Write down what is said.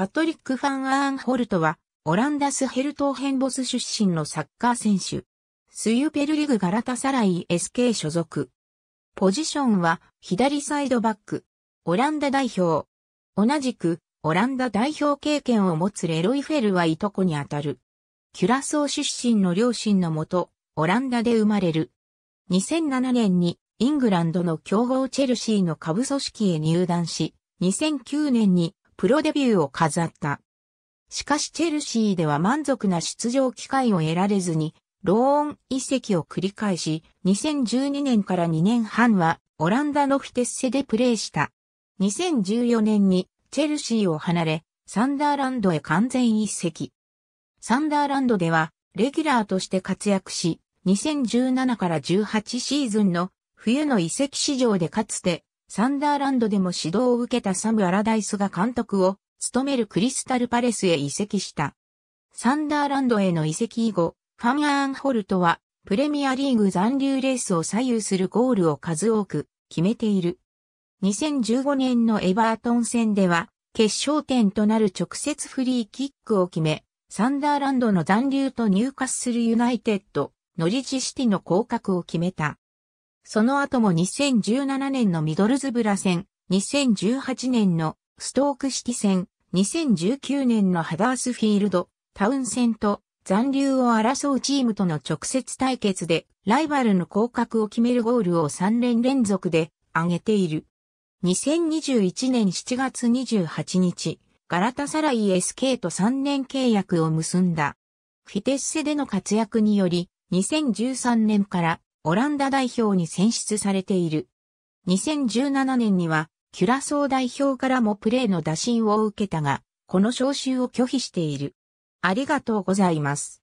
パトリック・ファン・アーンホルトは、オランダスヘルトーヘンボス出身のサッカー選手。スユペルリグ・ガラタサライ SK 所属。ポジションは、左サイドバック。オランダ代表。同じく、オランダ代表経験を持つレロイ・フェルはいとこにあたる。キュラソー出身の両親のもと、オランダで生まれる。2007年に、イングランドの強豪チェルシーの下部組織へ入団し、2009年にプロデビューを飾った。しかしチェルシーでは満足な出場機会を得られずに、ローン移籍を繰り返し、2012年から2年半はオランダのフィテッセでプレーした。2014年にチェルシーを離れ、サンダーランドへ完全移籍。サンダーランドでは、レギュラーとして活躍し、2017から18シーズンの冬の移籍市場でかつてサンダーランドでも指導を受けたサム・アラダイスが監督を務めるクリスタルパレスへ移籍した。サンダーランドへの移籍以後、ファン・アーンホルトはプレミアリーグ残留レースを左右するゴールを数多く決めている。2015年のエバートン戦では決勝点となる直接フリーキックを決め、サンダーランドの残留と入荷するユナイテッド、ノリジシティの降格を決めた。その後も2017年のミドルズブラ戦、2018年のストークシティ戦、2019年のハダースフィールド、タウン戦と残留を争うチームとの直接対決でライバルの降格を決めるゴールを3連連続で挙げている。2021年7月28日、ガラタサライ SK と3年契約を結んだ。フィテッセでの活躍により、2013年からオランダ代表に選出されている。2017年には、キュラソー代表からもプレーの打診を受けたが、この招集を拒否している。ありがとうございます。